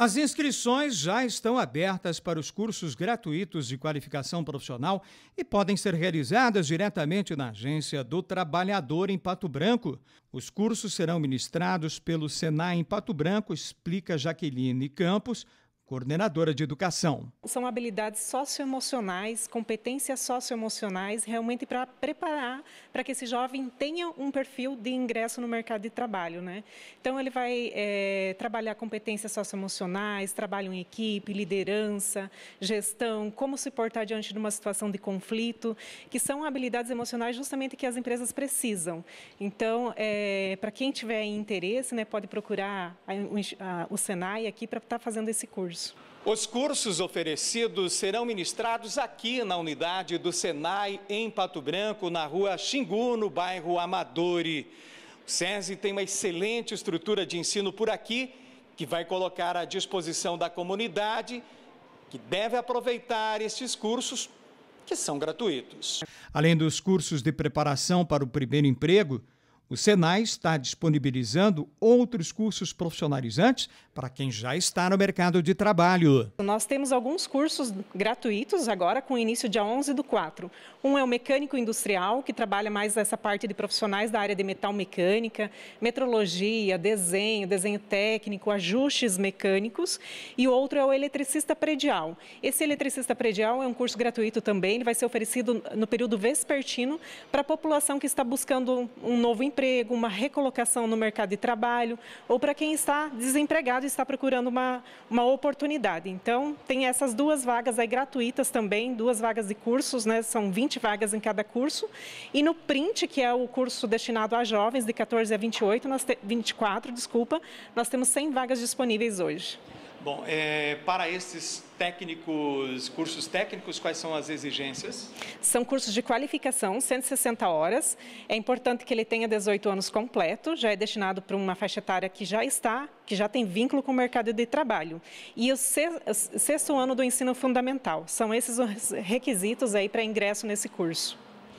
As inscrições já estão abertas para os cursos gratuitos de qualificação profissional e podem ser realizadas diretamente na Agência do Trabalhador em Pato Branco. Os cursos serão ministrados pelo Senai em Pato Branco, explica Jaqueline Campos, coordenadora de educação. São habilidades socioemocionais, competências socioemocionais, realmente para preparar para que esse jovem tenha um perfil de ingresso no mercado de trabalho. Né? Então, ele vai é, trabalhar competências socioemocionais, trabalho em equipe, liderança, gestão, como se portar diante de uma situação de conflito, que são habilidades emocionais justamente que as empresas precisam. Então, é, eh, para quem tiver interesse, né, pode procurar a, a, o Senai aqui para estar tá fazendo esse curso. Os cursos oferecidos serão ministrados aqui na unidade do Senai, em Pato Branco, na rua Xingu, no bairro Amadori. O SESI tem uma excelente estrutura de ensino por aqui, que vai colocar à disposição da comunidade, que deve aproveitar estes cursos, que são gratuitos. Além dos cursos de preparação para o primeiro emprego, o Senai está disponibilizando outros cursos profissionalizantes para quem já está no mercado de trabalho. Nós temos alguns cursos gratuitos agora, com início dia 11 do 4. Um é o mecânico industrial, que trabalha mais essa parte de profissionais da área de metal mecânica, metrologia, desenho, desenho técnico, ajustes mecânicos. E o outro é o eletricista predial. Esse eletricista predial é um curso gratuito também, ele vai ser oferecido no período vespertino para a população que está buscando um novo emprego emprego, uma recolocação no mercado de trabalho, ou para quem está desempregado e está procurando uma, uma oportunidade. Então, tem essas duas vagas aí gratuitas também, duas vagas de cursos, né? São 20 vagas em cada curso. E no Print, que é o curso destinado a jovens de 14 a 28, nós te, 24, desculpa, nós temos 100 vagas disponíveis hoje. Bom, é, para esses técnicos, cursos técnicos, quais são as exigências? São cursos de qualificação, 160 horas. É importante que ele tenha 18 anos completo, já é destinado para uma faixa etária que já está, que já tem vínculo com o mercado de trabalho. E o sexto ano do ensino fundamental. São esses os requisitos aí para ingresso nesse curso.